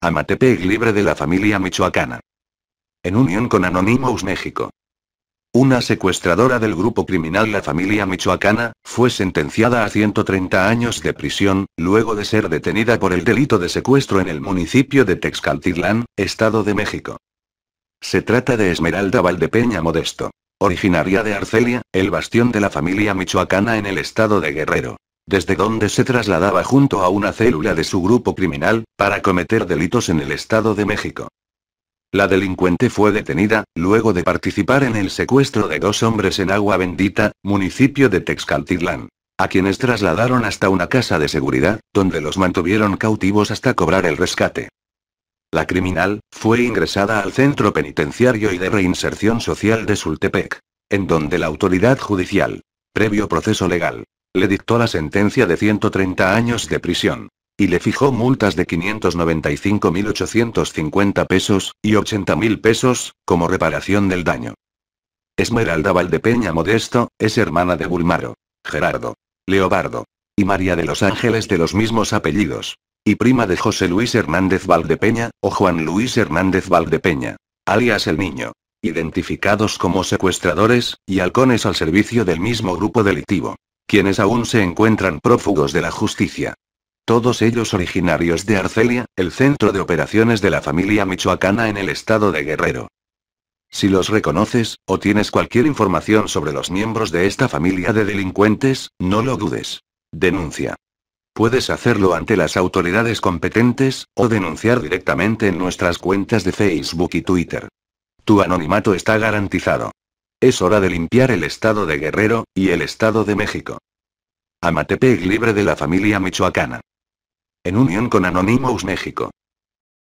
Amatepec libre de la familia michoacana. En unión con Anonymous México. Una secuestradora del grupo criminal La Familia Michoacana, fue sentenciada a 130 años de prisión, luego de ser detenida por el delito de secuestro en el municipio de Texcaltitlán, Estado de México. Se trata de Esmeralda Valdepeña Modesto. Originaria de Arcelia, el bastión de la familia michoacana en el estado de Guerrero desde donde se trasladaba junto a una célula de su grupo criminal, para cometer delitos en el Estado de México. La delincuente fue detenida, luego de participar en el secuestro de dos hombres en Agua Bendita, municipio de Texcaltitlán, a quienes trasladaron hasta una casa de seguridad, donde los mantuvieron cautivos hasta cobrar el rescate. La criminal, fue ingresada al centro penitenciario y de reinserción social de Sultepec, en donde la autoridad judicial, previo proceso legal, le dictó la sentencia de 130 años de prisión. Y le fijó multas de 595.850 pesos, y 80.000 pesos, como reparación del daño. Esmeralda Valdepeña Modesto, es hermana de Bulmaro, Gerardo, Leobardo, y María de los Ángeles de los mismos apellidos, y prima de José Luis Hernández Valdepeña, o Juan Luis Hernández Valdepeña, alias El Niño, identificados como secuestradores, y halcones al servicio del mismo grupo delictivo quienes aún se encuentran prófugos de la justicia. Todos ellos originarios de Arcelia, el centro de operaciones de la familia michoacana en el estado de Guerrero. Si los reconoces, o tienes cualquier información sobre los miembros de esta familia de delincuentes, no lo dudes. Denuncia. Puedes hacerlo ante las autoridades competentes, o denunciar directamente en nuestras cuentas de Facebook y Twitter. Tu anonimato está garantizado. Es hora de limpiar el estado de Guerrero, y el estado de México. Amatepec libre de la familia michoacana. En unión con Anonymous México.